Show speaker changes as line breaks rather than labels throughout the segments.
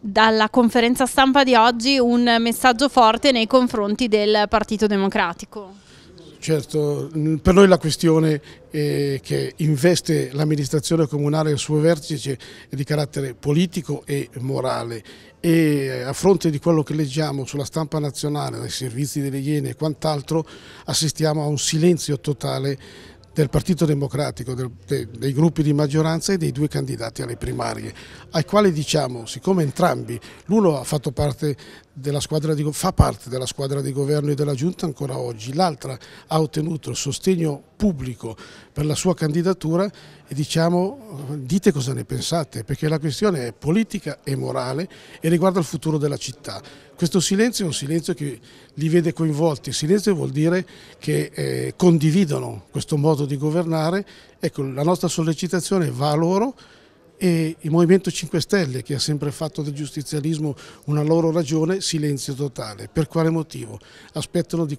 dalla conferenza stampa di oggi un messaggio forte nei confronti del Partito Democratico. Certo, per noi la questione eh, che investe l'amministrazione comunale al suo vertice è di carattere politico e morale e eh, a fronte di quello che leggiamo sulla stampa nazionale, dai servizi delle Iene e quant'altro, assistiamo a un silenzio totale del Partito Democratico, del, de, dei gruppi di maggioranza e dei due candidati alle primarie, ai quali diciamo, siccome entrambi, l'uno parte di, fa parte della squadra di governo e della giunta ancora oggi, l'altra ha ottenuto il sostegno pubblico per la sua candidatura e diciamo eh, dite cosa ne pensate perché la questione è politica e morale e riguarda il futuro della città. Questo silenzio è un silenzio che li vede coinvolti, silenzio vuol dire che eh, condividono questo modo di governare, ecco la nostra sollecitazione va a loro e il Movimento 5 Stelle che ha sempre fatto del giustizialismo una loro ragione, silenzio totale. Per quale motivo? Aspettano di,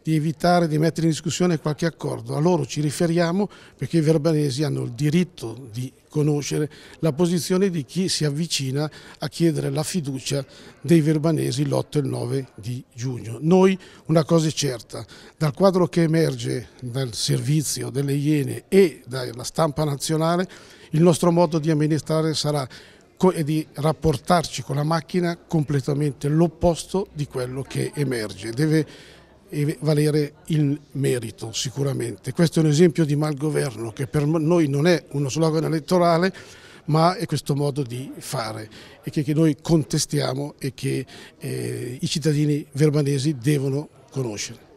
di evitare di mettere in discussione qualche accordo. A loro ci riferiamo perché i verbanesi hanno il diritto di conoscere la posizione di chi si avvicina a chiedere la fiducia dei verbanesi l'8 e il 9 di giugno. Noi una cosa è certa, dal quadro che emerge dal servizio delle Iene e dalla stampa nazionale il nostro modo di amministrare sarà e eh, di rapportarci con la macchina completamente l'opposto di quello che emerge. Deve valere il merito sicuramente. Questo è un esempio di malgoverno che per noi non è uno slogan elettorale ma è questo modo di fare e che, che noi contestiamo e che eh, i cittadini verbanesi devono conoscere.